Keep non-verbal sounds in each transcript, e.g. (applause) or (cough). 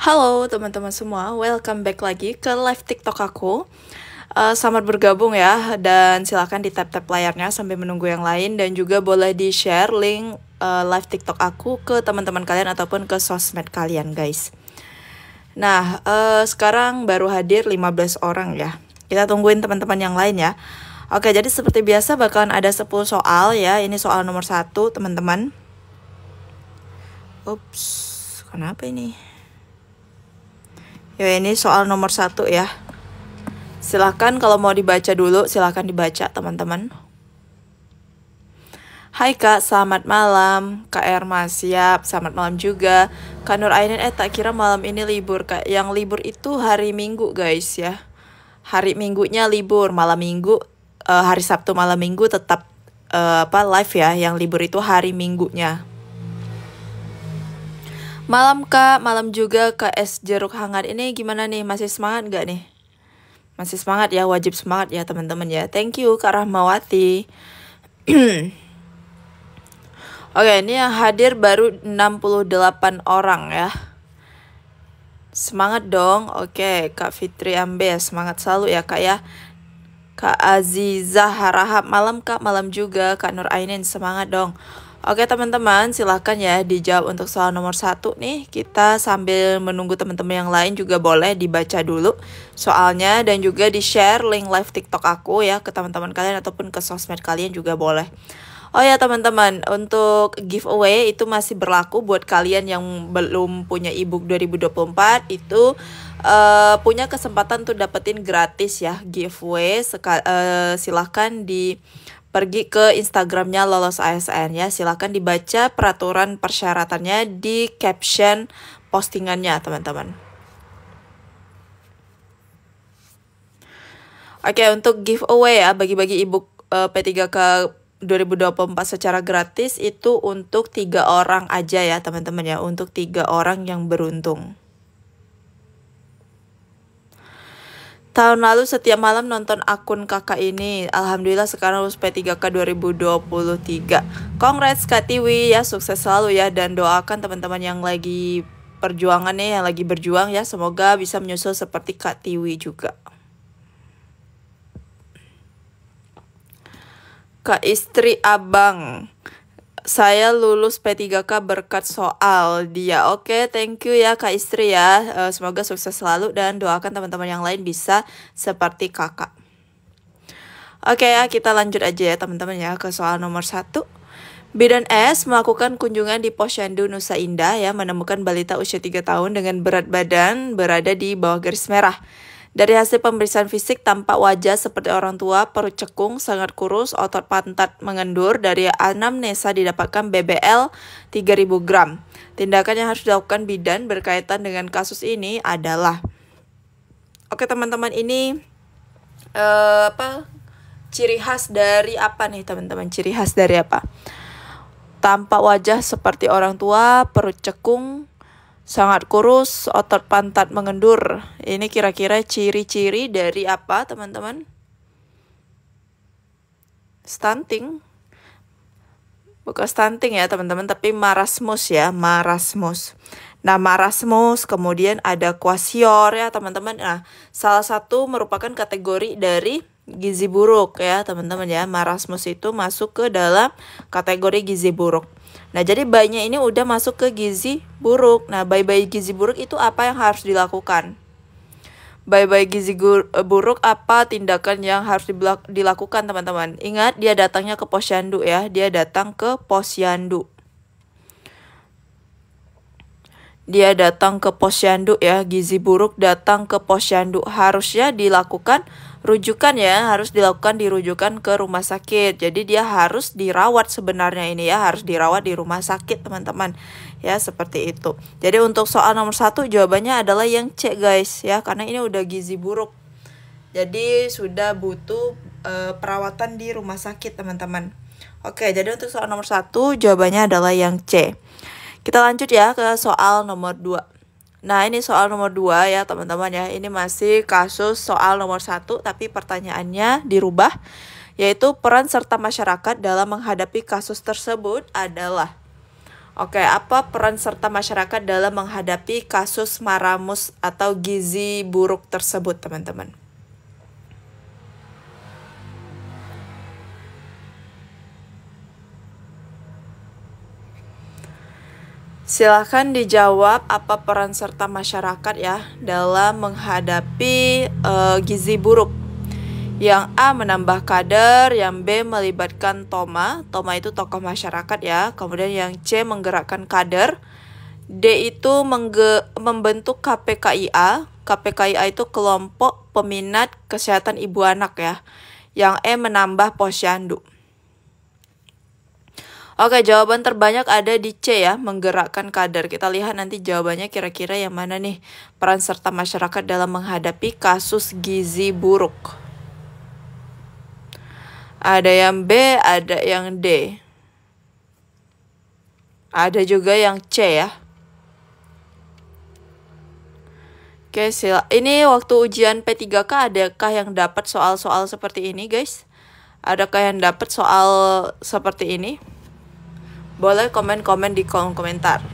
Halo teman-teman semua, welcome back lagi ke live TikTok aku. Uh, selamat bergabung ya dan silahkan di tap-tap layarnya sampai menunggu yang lain dan juga boleh di-share link uh, live TikTok aku ke teman-teman kalian ataupun ke sosmed kalian guys. Nah, uh, sekarang baru hadir 15 orang ya. Kita tungguin teman-teman yang lain ya. Oke, jadi seperti biasa bakalan ada 10 soal ya. Ini soal nomor 1, teman-teman. Ups, kenapa ini? ya ini soal nomor satu ya silahkan kalau mau dibaca dulu silahkan dibaca teman-teman Hai kak, selamat malam. Kak Erma siap, selamat malam juga. Kak Nur Ainin, eh tak kira malam ini libur kak. Yang libur itu hari Minggu guys ya. Hari Minggunya libur, malam Minggu, uh, hari Sabtu malam Minggu tetap uh, apa live ya. Yang libur itu hari Minggunya. Malam kak, malam juga ke es jeruk hangat ini gimana nih? Masih semangat nggak nih? Masih semangat ya, wajib semangat ya teman-teman ya. Thank you Kak Rahmawati. (clears throat) Oke, ini yang hadir baru 68 orang ya. Semangat dong. Oke, Kak Fitri Ambe semangat selalu ya Kak ya. Kak Azizah Harahap malam Kak, malam juga Kak Nur Ainin semangat dong. Oke teman-teman, silahkan ya dijawab untuk soal nomor satu nih. Kita sambil menunggu teman-teman yang lain juga boleh dibaca dulu soalnya dan juga di-share link live TikTok aku ya ke teman-teman kalian ataupun ke sosmed kalian juga boleh. Oh ya teman-teman, untuk giveaway itu masih berlaku buat kalian yang belum punya ebook 2024 itu uh, punya kesempatan tuh dapetin gratis ya giveaway. uh, silahkan di pergi ke Instagramnya Lolos ASN ya. Silahkan dibaca peraturan persyaratannya di caption postingannya teman-teman. Oke untuk giveaway ya bagi-bagi ebook uh, P3K 2024 secara gratis itu untuk tiga orang aja ya teman-teman ya untuk tiga orang yang beruntung. Tahun lalu setiap malam nonton akun kakak ini. Alhamdulillah sekarang harus P3K 2023. Congrats Kak Tiwi ya, sukses selalu ya dan doakan teman-teman yang lagi perjuangan perjuangannya yang lagi berjuang ya, semoga bisa menyusul seperti Kak Tiwi juga. Kak istri abang saya lulus P3K berkat soal dia. Oke, okay, thank you ya Kak Istri ya. Eh, semoga sukses selalu dan doakan teman-teman yang lain bisa seperti kakak. Oke okay, ya, kita lanjut aja ya teman-teman ya ke soal nomor satu. Bidan S melakukan kunjungan di Posyandu Nusa Indah ya menemukan balita usia 3 tahun dengan berat badan berada di bawah garis merah. Dari hasil pemeriksaan fisik, tampak wajah seperti orang tua, perut cekung, sangat kurus, otot pantat mengendur. Dari anamnesa didapatkan BBL 3000 gram. Tindakan yang harus dilakukan bidan berkaitan dengan kasus ini adalah Oke teman-teman ini uh, apa ciri khas dari apa nih teman-teman? Ciri khas dari apa? Tampak wajah seperti orang tua, perut cekung, sangat kurus, otot pantat mengendur. Ini kira-kira ciri-ciri dari apa, teman-teman? Stunting. Bukan stunting ya, teman-teman, tapi marasmus ya, marasmus. Nah, marasmus, kemudian ada kuasior ya, teman-teman. Nah, salah satu merupakan kategori dari gizi buruk ya, teman-teman ya. Marasmus itu masuk ke dalam kategori gizi buruk. Nah, jadi bayinya ini udah masuk ke gizi buruk. Nah, bayi-bayi gizi buruk itu apa yang harus dilakukan? Bayi-bayi gizi eh, buruk apa tindakan yang harus dilakukan, teman-teman? Ingat, dia datangnya ke posyandu ya. Dia datang ke posyandu. Dia datang ke posyandu ya, gizi buruk datang ke posyandu harusnya dilakukan rujukan ya harus dilakukan dirujukan ke rumah sakit jadi dia harus dirawat sebenarnya ini ya harus dirawat di rumah sakit teman-teman ya seperti itu jadi untuk soal nomor satu jawabannya adalah yang C guys ya karena ini udah gizi buruk jadi sudah butuh e, perawatan di rumah sakit teman-teman oke jadi untuk soal nomor satu jawabannya adalah yang C kita lanjut ya ke soal nomor 2 Nah ini soal nomor 2 ya teman-teman ya Ini masih kasus soal nomor 1 tapi pertanyaannya dirubah Yaitu peran serta masyarakat dalam menghadapi kasus tersebut adalah Oke, apa peran serta masyarakat dalam menghadapi kasus maramus atau gizi buruk tersebut, teman-teman? Silahkan dijawab apa peran serta masyarakat ya dalam menghadapi uh, gizi buruk. Yang A menambah kader, yang B melibatkan Toma, Toma itu tokoh masyarakat ya. Kemudian yang C menggerakkan kader, D itu mengge membentuk KPKIA, KPKIA itu kelompok peminat kesehatan ibu anak ya. Yang E menambah posyandu. Oke, jawaban terbanyak ada di C ya, menggerakkan kader. Kita lihat nanti jawabannya kira-kira yang mana nih peran serta masyarakat dalam menghadapi kasus gizi buruk. Ada yang B, ada yang D. Ada juga yang C ya. Oke, sila. Ini waktu ujian P3K adakah yang dapat soal-soal seperti ini, guys? Adakah yang dapat soal seperti ini? Boleh komen-komen di kolom komentar.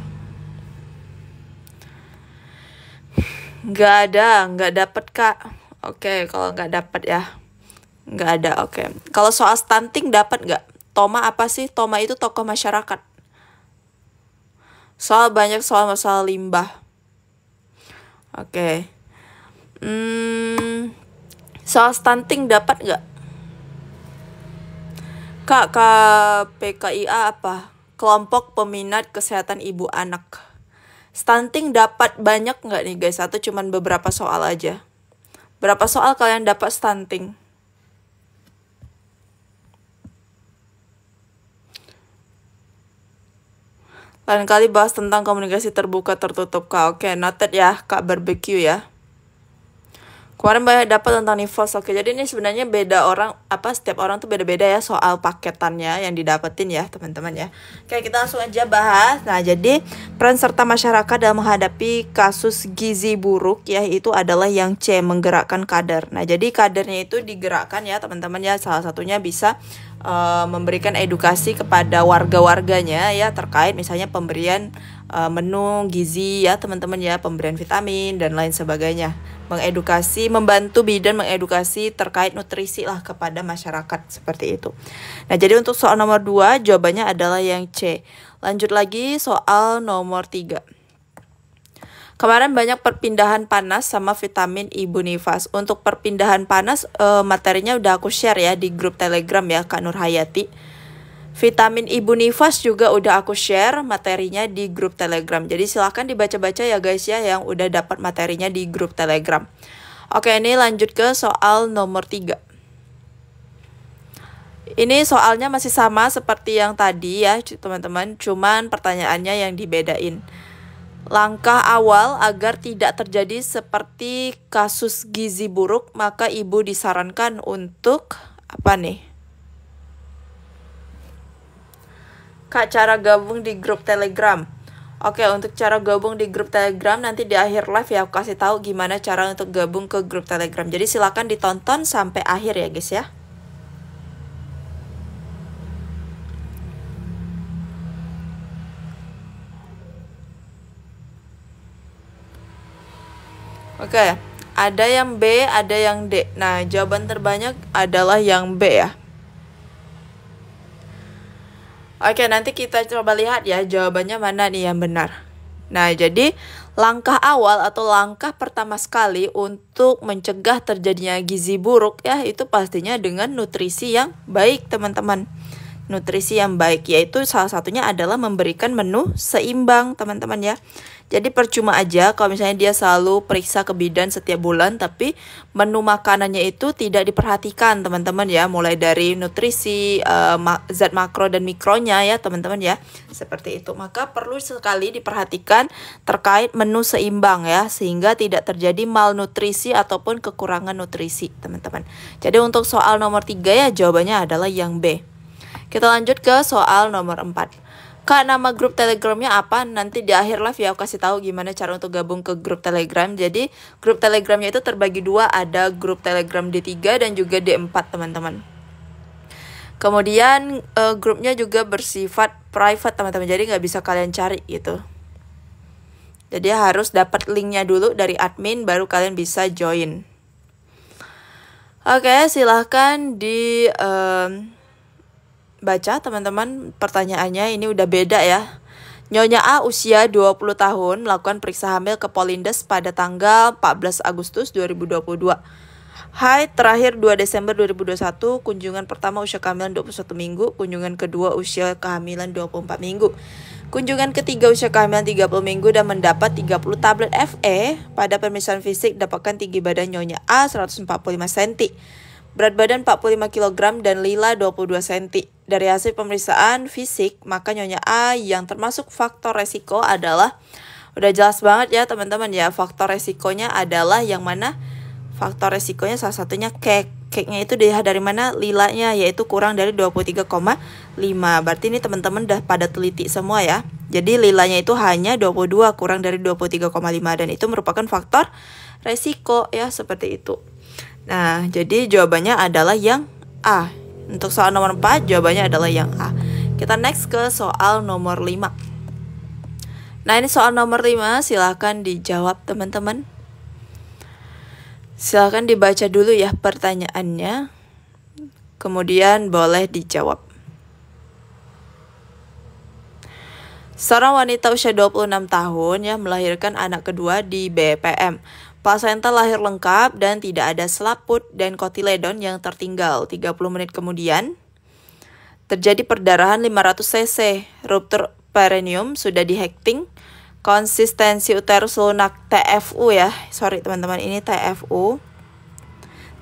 Gak ada, gak dapet kak. Oke, okay, kalau nggak dapet ya. Gak ada, oke. Okay. Kalau soal stunting dapet gak? Toma apa sih? Toma itu tokoh masyarakat. Soal banyak soal masalah limbah. Oke. Okay. Hmm, soal stunting dapat nggak? Kak, kak KPKIA apa? kelompok peminat kesehatan ibu anak. Stunting dapat banyak nggak nih guys? Atau cuman beberapa soal aja? Berapa soal kalian dapat stunting? Lain kali bahas tentang komunikasi terbuka tertutup kak. Oke, noted ya, kak barbecue ya kemarin banyak dapat tentang nifos oke jadi ini sebenarnya beda orang apa setiap orang tuh beda-beda ya soal paketannya yang didapetin ya teman-teman ya oke kita langsung aja bahas nah jadi peran serta masyarakat dalam menghadapi kasus gizi buruk ya, itu adalah yang C menggerakkan kader. nah jadi kadernya itu digerakkan ya teman-teman ya salah satunya bisa uh, memberikan edukasi kepada warga-warganya ya terkait misalnya pemberian uh, menu gizi ya teman-teman ya pemberian vitamin dan lain sebagainya mengedukasi, membantu bidan mengedukasi terkait nutrisi lah kepada masyarakat seperti itu. Nah, jadi untuk soal nomor 2 jawabannya adalah yang C. Lanjut lagi soal nomor 3. Kemarin banyak perpindahan panas sama vitamin Ibu e Nifas. Untuk perpindahan panas eh, materinya udah aku share ya di grup Telegram ya Kak Nur Hayati. Vitamin Ibu Nifas juga udah aku share materinya di grup Telegram. Jadi silahkan dibaca-baca ya guys ya yang udah dapat materinya di grup Telegram. Oke, ini lanjut ke soal nomor 3. Ini soalnya masih sama seperti yang tadi ya, teman-teman. Cuman pertanyaannya yang dibedain. Langkah awal agar tidak terjadi seperti kasus gizi buruk, maka ibu disarankan untuk apa nih? Kak, cara gabung di grup Telegram. Oke, untuk cara gabung di grup Telegram nanti di akhir live ya aku kasih tahu gimana cara untuk gabung ke grup Telegram. Jadi silakan ditonton sampai akhir ya guys ya. Oke, ada yang B, ada yang D. Nah, jawaban terbanyak adalah yang B ya. Oke, nanti kita coba lihat ya jawabannya mana nih yang benar. Nah, jadi langkah awal atau langkah pertama sekali untuk mencegah terjadinya gizi buruk ya itu pastinya dengan nutrisi yang baik, teman-teman nutrisi yang baik yaitu salah satunya adalah memberikan menu seimbang teman-teman ya jadi percuma aja kalau misalnya dia selalu periksa ke bidan setiap bulan tapi menu makanannya itu tidak diperhatikan teman-teman ya mulai dari nutrisi eh, zat makro dan mikronya ya teman-teman ya seperti itu maka perlu sekali diperhatikan terkait menu seimbang ya sehingga tidak terjadi malnutrisi ataupun kekurangan nutrisi teman-teman jadi untuk soal nomor tiga ya jawabannya adalah yang B kita lanjut ke soal nomor 4. Kak, nama grup telegramnya apa? Nanti di akhir live ya aku kasih tahu gimana cara untuk gabung ke grup telegram. Jadi, grup telegramnya itu terbagi dua, ada grup telegram D3 dan juga D4, teman-teman. Kemudian, uh, grupnya juga bersifat private, teman-teman. Jadi, nggak bisa kalian cari gitu. Jadi harus dapat linknya dulu dari admin baru kalian bisa join. Oke, silahkan di Uh, baca teman-teman pertanyaannya ini udah beda ya. Nyonya A usia 20 tahun melakukan periksa hamil ke Polindes pada tanggal 14 Agustus 2022. Hai, terakhir 2 Desember 2021, kunjungan pertama usia kehamilan 21 minggu, kunjungan kedua usia kehamilan 24 minggu. Kunjungan ketiga usia kehamilan 30 minggu dan mendapat 30 tablet FE pada pemeriksaan fisik dapatkan tinggi badan nyonya A 145 cm Berat badan 45 kg dan Lila 22 cm. Dari hasil pemeriksaan fisik, maka Nyonya A yang termasuk faktor resiko adalah udah jelas banget ya teman-teman ya faktor resikonya adalah yang mana faktor resikonya salah satunya kek keknya itu dari mana lilanya yaitu kurang dari 23,5 berarti ini teman-teman udah pada teliti semua ya jadi lilanya itu hanya 22 kurang dari 23,5 dan itu merupakan faktor resiko ya seperti itu Nah, jadi jawabannya adalah yang A. Untuk soal nomor 4, jawabannya adalah yang A. Kita next ke soal nomor 5. Nah, ini soal nomor 5, silahkan dijawab teman-teman. Silahkan dibaca dulu ya pertanyaannya. Kemudian boleh dijawab. Seorang wanita usia 26 tahun yang melahirkan anak kedua di BPM. Pasenta lahir lengkap dan tidak ada selaput dan kotiledon yang tertinggal 30 menit kemudian. Terjadi perdarahan 500 cc, ruptur perineum sudah dihekting, konsistensi uterus lunak TFU ya, sorry teman-teman ini TFU.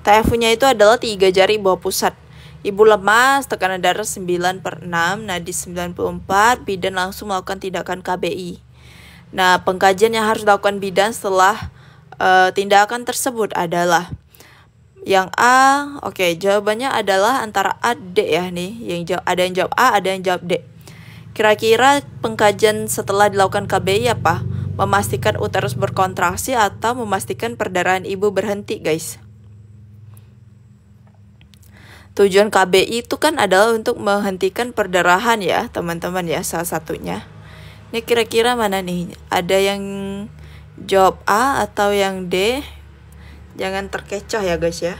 TFU-nya itu adalah tiga jari bawah pusat. Ibu lemas, tekanan darah 9 per 6, nadi 94, bidan langsung melakukan tindakan KBI. Nah, pengkajian yang harus dilakukan bidan setelah uh, tindakan tersebut adalah yang A, oke, okay, jawabannya adalah antara A D ya nih. Yang jawab ada yang jawab A, ada yang jawab D. Kira-kira pengkajian setelah dilakukan KBI apa? Memastikan uterus berkontraksi atau memastikan perdarahan ibu berhenti, guys. Tujuan KBI itu kan adalah untuk menghentikan perdarahan ya, teman-teman ya, salah satunya. Ini kira-kira mana nih? Ada yang jawab A atau yang D. Jangan terkecoh ya guys ya.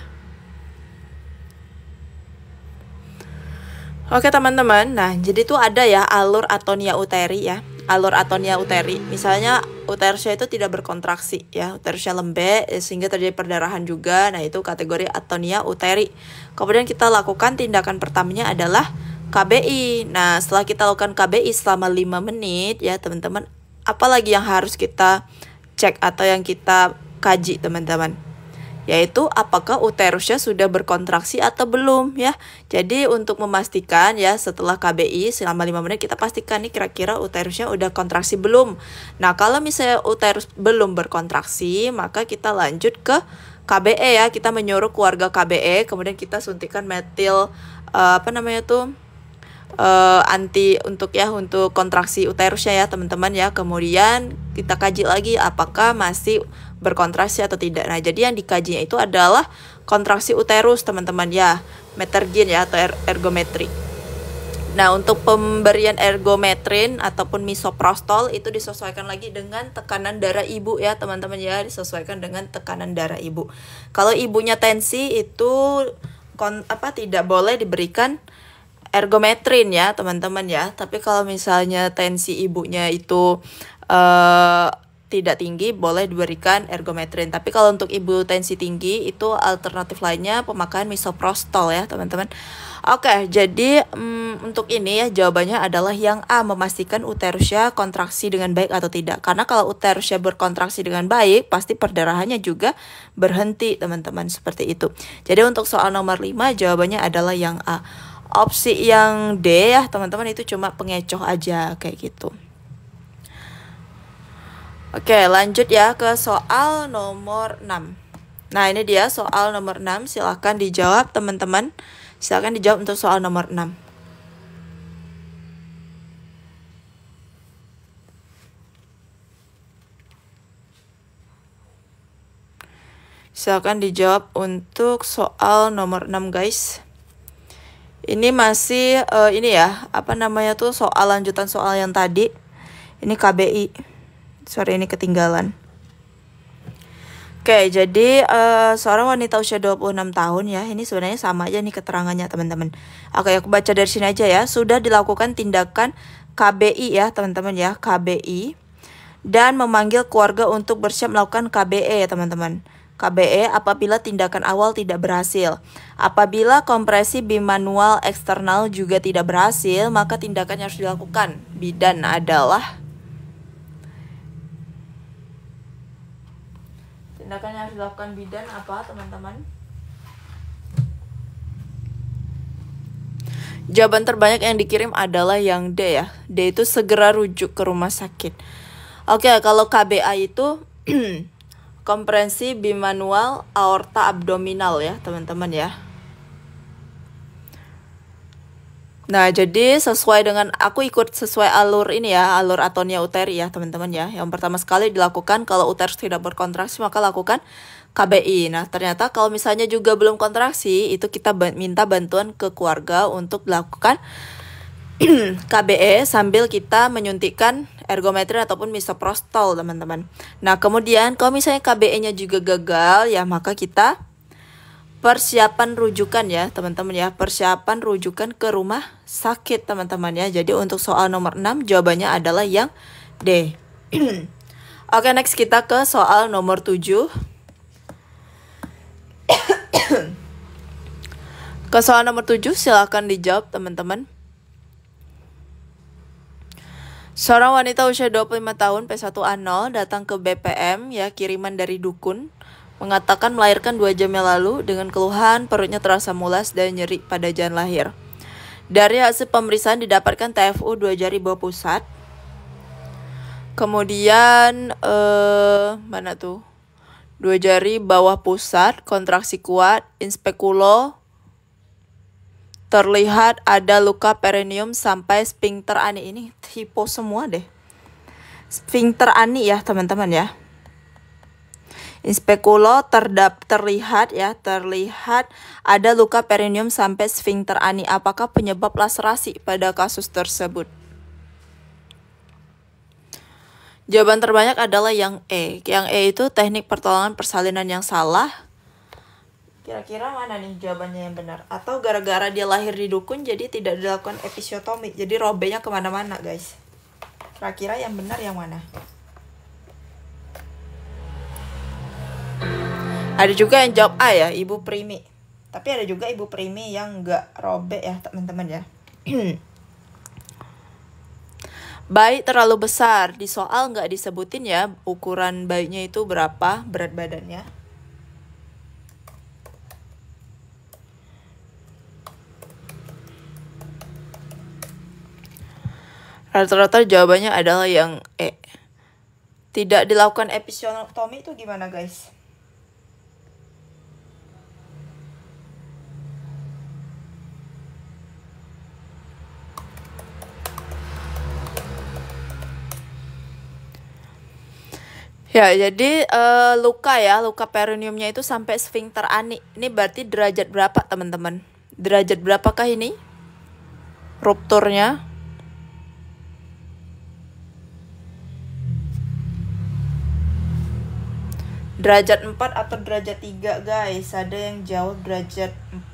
Oke teman-teman, nah jadi tuh ada ya alur atonia uteri ya Alur atonia uteri, misalnya uterusnya itu tidak berkontraksi ya Uterusnya lembek eh, sehingga terjadi perdarahan juga, nah itu kategori atonia uteri Kemudian kita lakukan tindakan pertamanya adalah KBI Nah setelah kita lakukan KBI selama 5 menit ya teman-teman Apalagi yang harus kita cek atau yang kita kaji teman-teman yaitu apakah uterusnya sudah berkontraksi atau belum ya. Jadi untuk memastikan ya setelah KBI selama 5 menit kita pastikan nih kira-kira uterusnya udah kontraksi belum. Nah, kalau misalnya uterus belum berkontraksi, maka kita lanjut ke KBE ya. Kita menyuruh keluarga KBE kemudian kita suntikan metil uh, apa namanya tuh uh, anti untuk ya untuk kontraksi uterusnya ya teman-teman ya kemudian kita kaji lagi apakah masih berkontraksi atau tidak nah jadi yang dikajinya itu adalah kontraksi uterus teman-teman ya metergin ya atau er ergometri Nah, untuk pemberian ergometrin ataupun misoprostol itu disesuaikan lagi dengan tekanan darah ibu ya, teman-teman ya, disesuaikan dengan tekanan darah ibu. Kalau ibunya tensi itu kon, apa tidak boleh diberikan ergometrin ya teman-teman ya tapi kalau misalnya tensi ibunya itu uh, tidak tinggi boleh diberikan ergometrin tapi kalau untuk ibu tensi tinggi itu alternatif lainnya pemakaian misoprostol ya teman-teman oke jadi um, untuk ini ya jawabannya adalah yang A memastikan uterusnya kontraksi dengan baik atau tidak karena kalau uterusnya berkontraksi dengan baik pasti perdarahannya juga berhenti teman-teman seperti itu jadi untuk soal nomor 5 jawabannya adalah yang A opsi yang D ya teman-teman itu cuma pengecoh aja kayak gitu oke lanjut ya ke soal nomor 6 nah ini dia soal nomor 6 silahkan dijawab teman-teman silahkan dijawab untuk soal nomor 6 Silahkan dijawab untuk soal nomor 6 guys. Ini masih uh, ini ya, apa namanya tuh soal lanjutan soal yang tadi. Ini KBI. Sorry ini ketinggalan. Oke, jadi uh, seorang wanita usia 26 tahun ya, ini sebenarnya sama aja nih keterangannya teman-teman. Oke, aku baca dari sini aja ya. Sudah dilakukan tindakan KBI ya, teman-teman ya, KBI dan memanggil keluarga untuk bersiap melakukan KBE ya, teman-teman. KBE apabila tindakan awal tidak berhasil. Apabila kompresi bimanual eksternal juga tidak berhasil, maka tindakan yang harus dilakukan bidan adalah Tindakan yang harus dilakukan bidan apa, teman-teman? Jawaban terbanyak yang dikirim adalah yang D ya. D itu segera rujuk ke rumah sakit. Oke, kalau KBA itu (clears throat) komprensi bimanual aorta abdominal ya teman-teman ya. Nah jadi sesuai dengan aku ikut sesuai alur ini ya alur atonia uteri ya teman-teman ya. Yang pertama sekali dilakukan kalau uterus tidak berkontraksi maka lakukan KBI. Nah ternyata kalau misalnya juga belum kontraksi itu kita minta bantuan ke keluarga untuk dilakukan (clears throat) KBE sambil kita menyuntikkan ergometri ataupun misoprostol teman-teman. Nah kemudian kalau misalnya KBE-nya juga gagal ya maka kita persiapan rujukan ya teman-teman ya persiapan rujukan ke rumah sakit teman-teman ya jadi untuk soal nomor 6 jawabannya adalah yang D (clears throat) oke next kita ke soal nomor 7 (clears throat) ke soal nomor 7 silahkan dijawab teman-teman Seorang wanita usia 25 tahun P1A0 datang ke BPM ya kiriman dari dukun mengatakan melahirkan dua jam yang lalu dengan keluhan perutnya terasa mulas dan nyeri pada jalan lahir. Dari hasil pemeriksaan didapatkan TFU dua jari bawah pusat. Kemudian eh mana tuh? Dua jari bawah pusat, kontraksi kuat, inspekulo, terlihat ada luka perineum sampai sphincter ani ini hipo semua deh. Sphincter ani ya teman-teman ya. Inspekulo terdap terlihat ya terlihat ada luka perineum sampai sphincter ani. Apakah penyebab laserasi pada kasus tersebut? Jawaban terbanyak adalah yang E. Yang E itu teknik pertolongan persalinan yang salah, Kira-kira mana nih jawabannya yang benar? Atau gara-gara dia lahir di dukun jadi tidak dilakukan episiotomi. Jadi robeknya kemana-mana guys. Kira-kira yang benar yang mana? Ada juga yang jawab A ya, Ibu Primi. Tapi ada juga Ibu Primi yang nggak robek ya teman-teman ya. (clears throat) baik terlalu besar, di soal nggak disebutin ya ukuran bayinya itu berapa, berat badannya. rata-rata jawabannya adalah yang E. Tidak dilakukan episiotomi itu gimana guys? Ya, jadi uh, luka ya, luka peroniumnya itu sampai sphincter ani. Ini berarti derajat berapa, teman-teman? Derajat berapakah ini? Rupturnya? derajat 4 atau derajat 3 guys ada yang jauh derajat 4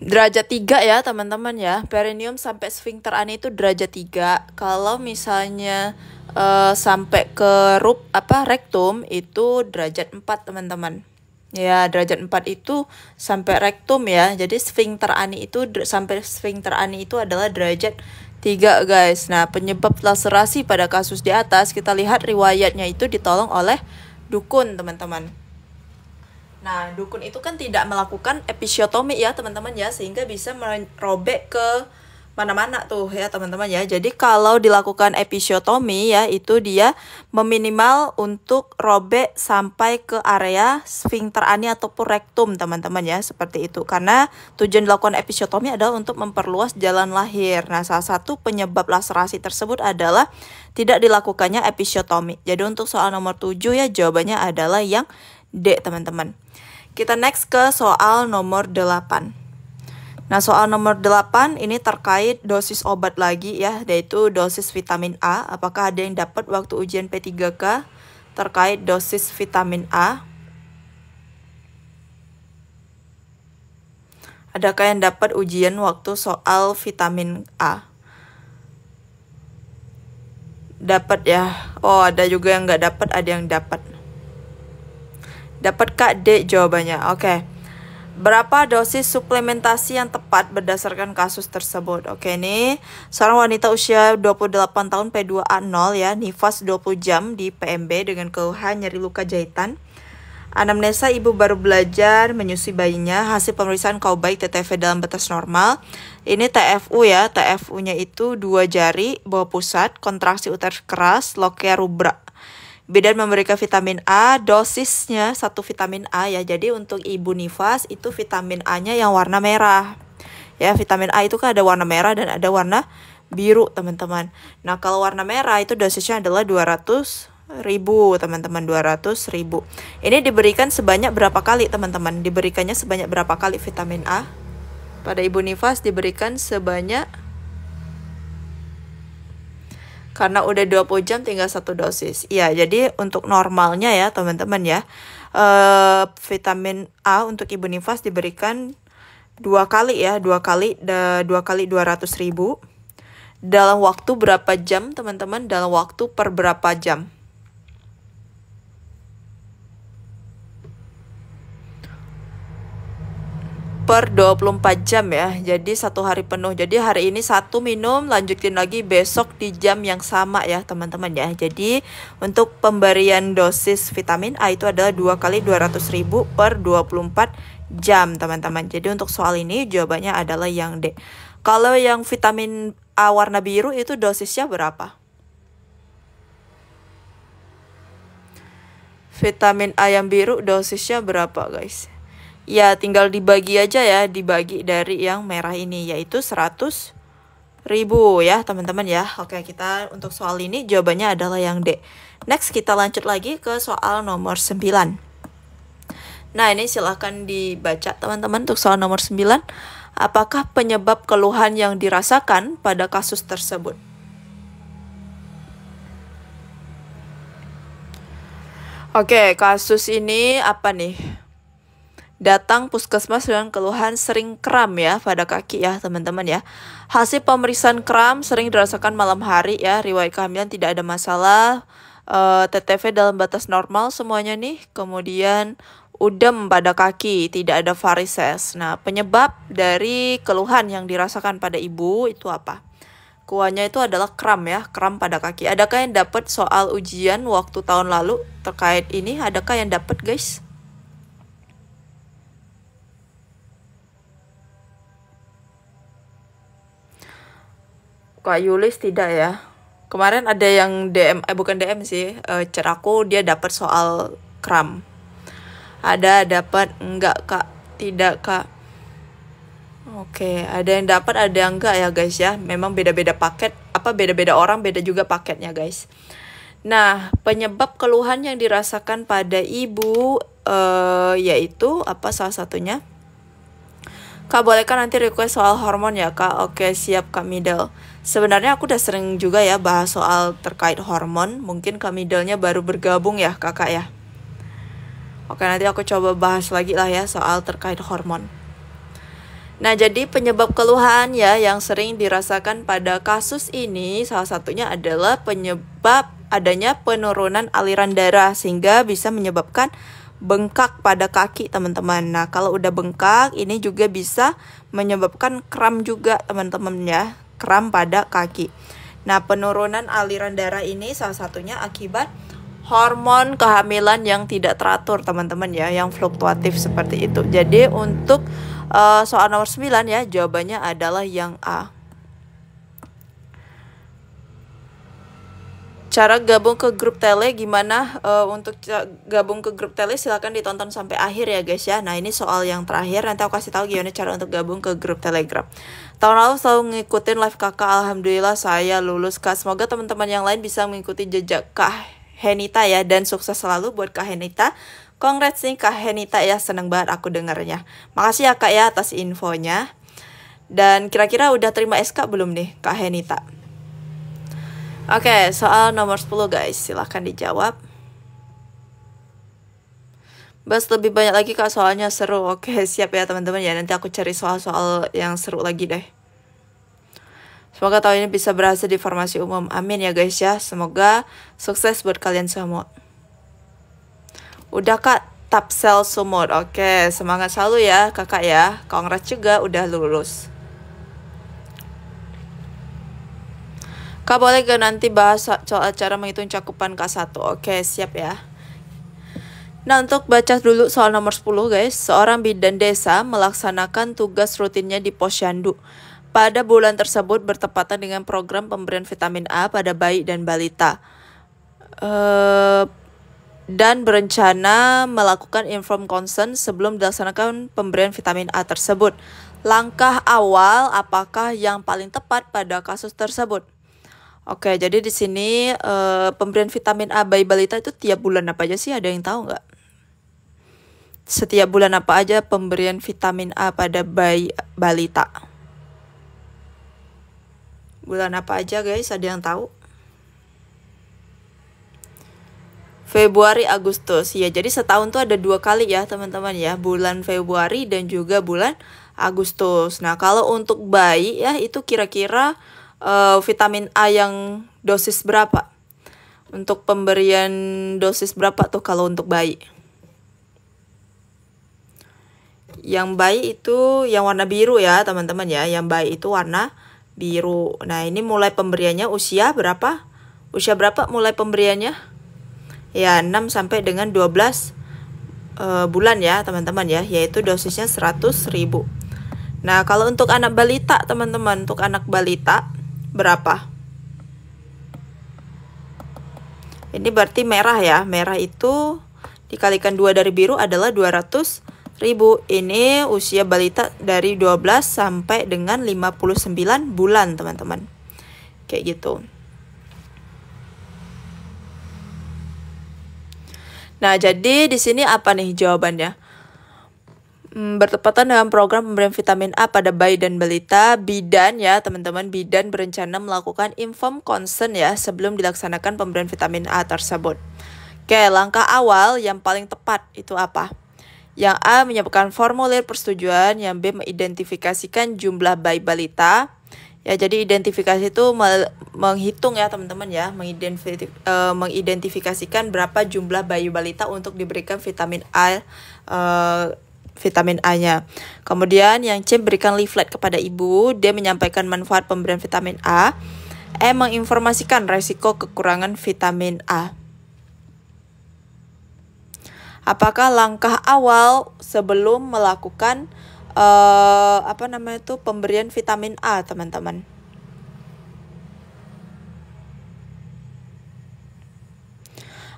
derajat 3 ya teman-teman ya. Perineum sampai sphincter ane itu derajat 3. Kalau misalnya uh, sampai ke rup apa rektum itu derajat 4 teman-teman. Ya, derajat 4 itu sampai rektum ya. Jadi sphincter ani itu sampai sphincter ani itu adalah derajat 3 guys. Nah, penyebab laserasi pada kasus di atas kita lihat riwayatnya itu ditolong oleh dukun, teman-teman. Nah, dukun itu kan tidak melakukan episiotomi ya, teman-teman ya, sehingga bisa merobek ke mana-mana tuh ya teman-teman ya. Jadi kalau dilakukan episiotomi ya itu dia meminimal untuk robek sampai ke area sphincter ani ataupun rektum teman-teman ya seperti itu. Karena tujuan dilakukan episiotomi adalah untuk memperluas jalan lahir. Nah salah satu penyebab laserasi tersebut adalah tidak dilakukannya episiotomi. Jadi untuk soal nomor 7 ya jawabannya adalah yang D teman-teman. Kita next ke soal nomor 8. Nah, soal nomor 8 ini terkait dosis obat lagi ya, yaitu dosis vitamin A. Apakah ada yang dapat waktu ujian P3K terkait dosis vitamin A? Adakah yang dapat ujian waktu soal vitamin A? Dapat ya. Oh, ada juga yang nggak dapat, ada yang dapat. Dapat Kak D jawabannya. Oke. Okay. Berapa dosis suplementasi yang tepat berdasarkan kasus tersebut? Oke ini seorang wanita usia 28 tahun P2A0 ya, nifas 20 jam di PMB dengan keluhan nyeri luka jahitan. Anamnesa ibu baru belajar menyusui bayinya, hasil pemeriksaan kau baik TTV dalam batas normal. Ini TFU ya, TFU-nya itu dua jari bawah pusat, kontraksi uter keras, lokea rubra bidan memberikan vitamin A, dosisnya satu vitamin A ya. Jadi untuk ibu nifas itu vitamin A-nya yang warna merah. Ya, vitamin A itu kan ada warna merah dan ada warna biru, teman-teman. Nah, kalau warna merah itu dosisnya adalah 200 ribu teman-teman 200 ribu ini diberikan sebanyak berapa kali teman-teman diberikannya sebanyak berapa kali vitamin A pada ibu nifas diberikan sebanyak karena udah 20 jam tinggal satu dosis. Iya, jadi untuk normalnya ya teman-teman ya, eh, vitamin A untuk ibu nifas diberikan dua kali ya, dua kali dua kali 200 ribu dalam waktu berapa jam teman-teman dalam waktu per berapa jam per 24 jam ya jadi satu hari penuh jadi hari ini satu minum lanjutin lagi besok di jam yang sama ya teman-teman ya jadi untuk pemberian dosis vitamin A itu adalah 2 kali 200 ribu per 24 jam teman-teman jadi untuk soal ini jawabannya adalah yang D kalau yang vitamin A warna biru itu dosisnya berapa? Vitamin A yang biru dosisnya berapa guys? ya tinggal dibagi aja ya dibagi dari yang merah ini yaitu 100 ribu ya teman-teman ya Oke kita untuk soal ini jawabannya adalah yang D Next kita lanjut lagi ke soal nomor 9 Nah ini silahkan dibaca teman-teman untuk soal nomor 9 Apakah penyebab keluhan yang dirasakan pada kasus tersebut? Oke, kasus ini apa nih? datang puskesmas dengan keluhan sering kram ya pada kaki ya teman-teman ya. Hasil pemeriksaan kram sering dirasakan malam hari ya, riwayat kehamilan tidak ada masalah, e, eh, TTV dalam batas normal semuanya nih, kemudian udem pada kaki, tidak ada varises. Nah, penyebab dari keluhan yang dirasakan pada ibu itu apa? Kuahnya itu adalah kram ya, kram pada kaki. Adakah yang dapat soal ujian waktu tahun lalu terkait ini? Adakah yang dapat guys? Kak Yulis tidak ya. Kemarin ada yang DM, eh bukan DM sih, uh, eh, cer dia dapat soal kram. Ada dapat enggak kak? Tidak kak. Oke, ada yang dapat, ada yang enggak ya guys ya. Memang beda-beda paket, apa beda-beda orang, beda juga paketnya guys. Nah, penyebab keluhan yang dirasakan pada ibu uh, yaitu apa salah satunya? Kak boleh kan nanti request soal hormon ya kak? Oke siap kak middle. Sebenarnya aku udah sering juga ya bahas soal terkait hormon. Mungkin kak Middle-nya baru bergabung ya kakak ya. Oke nanti aku coba bahas lagi lah ya soal terkait hormon. Nah jadi penyebab keluhan ya yang sering dirasakan pada kasus ini salah satunya adalah penyebab adanya penurunan aliran darah sehingga bisa menyebabkan bengkak pada kaki teman-teman. Nah, kalau udah bengkak ini juga bisa menyebabkan kram juga teman-teman ya, kram pada kaki. Nah, penurunan aliran darah ini salah satunya akibat hormon kehamilan yang tidak teratur teman-teman ya, yang fluktuatif seperti itu. Jadi untuk uh, soal nomor 9 ya, jawabannya adalah yang A. cara gabung ke grup tele gimana uh, untuk gabung ke grup tele silahkan ditonton sampai akhir ya guys ya nah ini soal yang terakhir nanti aku kasih tahu gimana cara untuk gabung ke grup telegram tahun lalu selalu ngikutin live kakak alhamdulillah saya lulus kak semoga teman-teman yang lain bisa mengikuti jejak kak Henita ya dan sukses selalu buat kak Henita Congrats nih Kak Henita ya, seneng banget aku dengarnya Makasih ya Kak ya atas infonya. Dan kira-kira udah terima SK belum nih Kak Henita? Oke, okay, soal nomor 10 guys, silahkan dijawab. Bas lebih banyak lagi kak soalnya seru. Oke, okay, (laughs) siap ya teman-teman ya. Nanti aku cari soal-soal yang seru lagi deh. Semoga tahun ini bisa berhasil di formasi umum. Amin ya guys ya. Semoga sukses buat kalian semua. Udah kak, Tapsel sumur. Oke, okay, semangat selalu ya kakak ya. Kongres juga udah lulus. Kak boleh gak nanti bahas soal cara menghitung cakupan K1? Oke, siap ya. Nah, untuk baca dulu soal nomor 10 guys. Seorang bidan desa melaksanakan tugas rutinnya di posyandu. Pada bulan tersebut bertepatan dengan program pemberian vitamin A pada bayi dan balita. Eee... Eh, dan berencana melakukan inform concern sebelum dilaksanakan pemberian vitamin A tersebut. Langkah awal apakah yang paling tepat pada kasus tersebut? Oke, jadi di sini uh, pemberian vitamin A bayi balita itu tiap bulan apa aja sih? Ada yang tahu nggak? Setiap bulan apa aja pemberian vitamin A pada bayi balita? Bulan apa aja guys? Ada yang tahu? Februari Agustus ya jadi setahun tuh ada dua kali ya teman-teman ya bulan Februari dan juga bulan Agustus nah kalau untuk bayi ya itu kira-kira uh, vitamin A yang dosis berapa? Untuk pemberian dosis berapa tuh kalau untuk bayi? Yang bayi itu yang warna biru ya teman-teman ya. Yang bayi itu warna biru. Nah ini mulai pemberiannya usia berapa? Usia berapa mulai pemberiannya? Ya 6 sampai dengan 12 uh, eh, bulan ya teman-teman ya yaitu dosisnya 100.000 Nah kalau untuk anak balita teman-teman untuk anak balita berapa? Ini berarti merah ya. Merah itu dikalikan dua dari biru adalah 200 ribu. Ini usia balita dari 12 sampai dengan 59 bulan, teman-teman. Kayak gitu. Nah, jadi di sini apa nih jawabannya? Hmm, bertepatan dengan program pemberian vitamin A pada bayi dan balita, bidan ya teman-teman, bidan berencana melakukan inform concern ya sebelum dilaksanakan pemberian vitamin A tersebut. Oke, langkah awal yang paling tepat itu apa? Yang A menyiapkan formulir persetujuan, yang B mengidentifikasikan jumlah bayi balita. Ya, jadi identifikasi itu menghitung ya teman-teman ya, mengidentif eh, mengidentifikasikan berapa jumlah bayi balita untuk diberikan vitamin A eh, vitamin A-nya. Kemudian yang C berikan leaflet kepada ibu, dia menyampaikan manfaat pemberian vitamin A. E menginformasikan resiko kekurangan vitamin A. Apakah langkah awal sebelum melakukan uh, apa namanya itu pemberian vitamin A, teman-teman?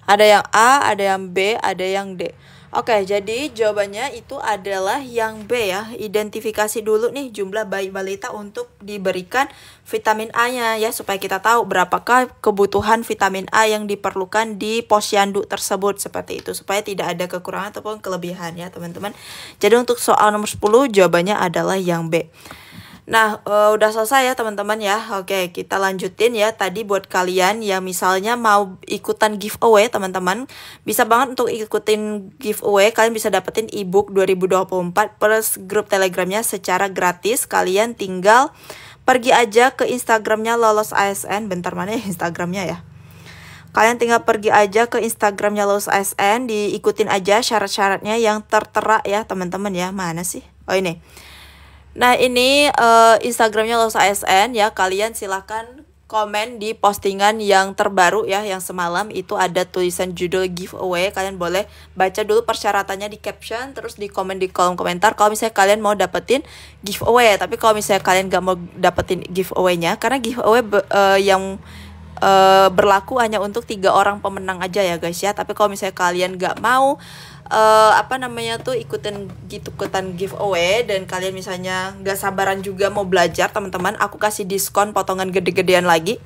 Ada yang A, ada yang B, ada yang D. Oke, jadi jawabannya itu adalah yang B ya. Identifikasi dulu nih jumlah bayi balita untuk diberikan vitamin A-nya ya supaya kita tahu berapakah kebutuhan vitamin A yang diperlukan di posyandu tersebut seperti itu supaya tidak ada kekurangan ataupun kelebihan ya, teman-teman. Jadi untuk soal nomor 10 jawabannya adalah yang B. Nah, uh, udah selesai ya teman-teman ya. Oke, kita lanjutin ya. Tadi buat kalian yang misalnya mau ikutan giveaway teman-teman, bisa banget untuk ikutin giveaway. Kalian bisa dapetin ebook 2024 plus grup telegramnya secara gratis. Kalian tinggal pergi aja ke Instagramnya lolos ASN. Bentar mana ya Instagramnya ya? Kalian tinggal pergi aja ke Instagramnya Lolos ASN, diikutin aja syarat-syaratnya yang tertera ya teman-teman ya. Mana sih? Oh ini. Nah ini uh, Instagramnya Los ASN ya kalian silahkan komen di postingan yang terbaru ya yang semalam itu ada tulisan judul giveaway kalian boleh baca dulu persyaratannya di caption terus di komen di kolom komentar kalau misalnya kalian mau dapetin giveaway tapi kalau misalnya kalian gak mau dapetin giveaway-nya karena giveaway uh, yang uh, berlaku hanya untuk tiga orang pemenang aja ya guys ya tapi kalau misalnya kalian gak mau uh, apa namanya tuh ikutin gitu ikutan giveaway dan kalian misalnya nggak sabaran juga mau belajar teman-teman aku kasih diskon potongan gede-gedean lagi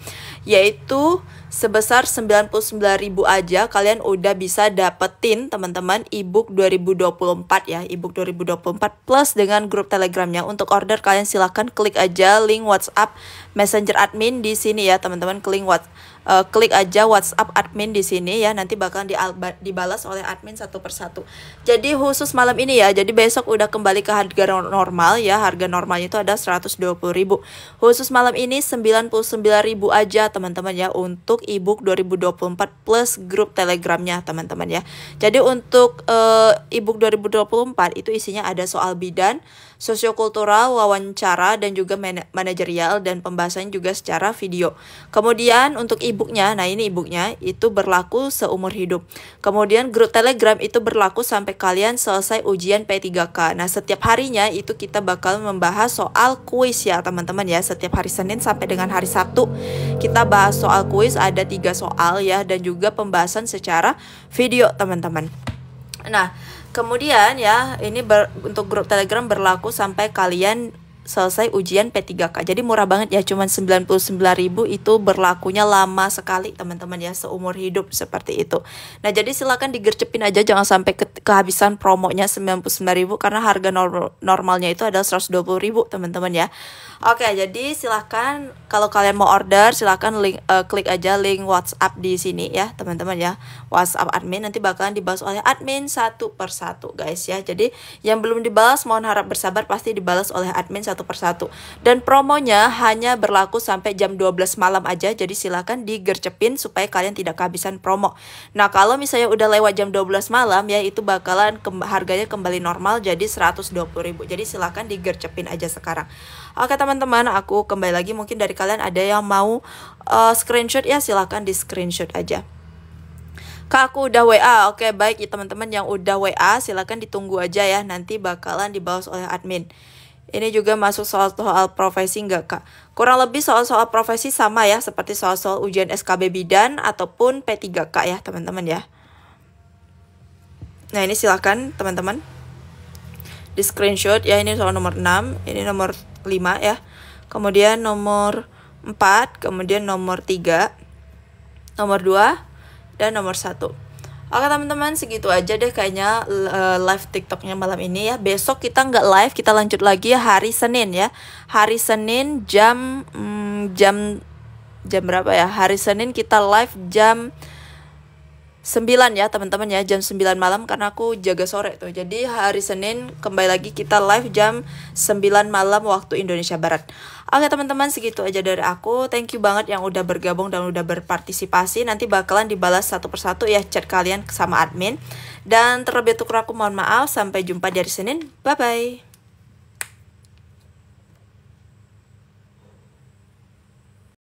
yaitu sebesar 99.000 aja kalian udah bisa dapetin teman-teman ebook 2024 ya ebook 2024 plus dengan grup telegramnya untuk order kalian silahkan klik aja link WhatsApp Messenger admin di sini ya teman-teman klik WhatsApp uh, eh, klik aja WhatsApp admin di sini ya nanti bakal di dibalas oleh admin satu persatu. Jadi khusus malam ini ya. Jadi besok udah kembali ke harga normal ya. Harga normalnya itu ada 120.000. Khusus malam ini 99.000 aja teman-teman ya untuk ebook 2024 plus grup telegramnya teman-teman ya. Jadi untuk uh, ebook 2024 itu isinya ada soal bidan, sosiokultural, wawancara, dan juga man manajerial dan pembahasan juga secara video. Kemudian untuk e nah ini e itu berlaku seumur hidup. Kemudian grup Telegram itu berlaku sampai kalian selesai ujian P3K. Nah setiap harinya itu kita bakal membahas soal kuis ya teman-teman ya. Setiap hari Senin sampai dengan hari Sabtu kita bahas soal kuis ada tiga soal ya dan juga pembahasan secara video teman-teman. Nah, Kemudian ya, ini ber, untuk grup Telegram berlaku sampai kalian selesai ujian P3K. Jadi murah banget ya, cuman 99.000 itu berlakunya lama sekali teman-teman ya, seumur hidup seperti itu. Nah, jadi silakan digercepin aja jangan sampai ke kehabisan promonya 99.000 karena harga normalnya itu adalah 120.000 teman-teman ya. Oke, jadi silakan kalau kalian mau order silakan link uh, klik aja link WhatsApp di sini ya, teman-teman ya. WhatsApp admin nanti bakalan dibalas oleh admin satu persatu guys ya. Jadi yang belum dibalas mohon harap bersabar pasti dibalas oleh admin satu persatu. Dan promonya hanya berlaku sampai jam 12 malam aja jadi silahkan digercepin supaya kalian tidak kehabisan promo. Nah kalau misalnya udah lewat jam 12 malam ya itu bakalan ke harganya kembali normal jadi 120 Jadi silahkan digercepin aja sekarang. Oke teman-teman aku kembali lagi mungkin dari kalian ada yang mau uh, screenshot ya silahkan di screenshot aja. Kak aku udah WA. Oke, baik ya teman-teman yang udah WA silakan ditunggu aja ya. Nanti bakalan dibalas oleh admin. Ini juga masuk soal-soal profesi nggak kak? Kurang lebih soal-soal profesi sama ya seperti soal-soal ujian SKB bidan ataupun P3K ya teman-teman ya. Nah ini silakan teman-teman di screenshot ya ini soal nomor 6, ini nomor 5 ya. Kemudian nomor 4, kemudian nomor 3, nomor 2, dan nomor satu. Oke teman-teman segitu aja deh kayaknya eh, live TikToknya malam ini ya. Besok kita nggak live, kita lanjut lagi ya hari Senin ya. Hari Senin jam mm, jam jam berapa ya? Hari Senin kita live jam 9 ya teman-teman ya jam 9 malam karena aku jaga sore tuh jadi hari Senin kembali lagi kita live jam 9 malam waktu Indonesia Barat Oke teman-teman segitu aja dari aku. Thank you banget yang udah bergabung dan udah berpartisipasi. Nanti bakalan dibalas satu persatu ya chat kalian sama admin. Dan terlebih tukar aku mohon maaf. Sampai jumpa dari Senin. Bye-bye.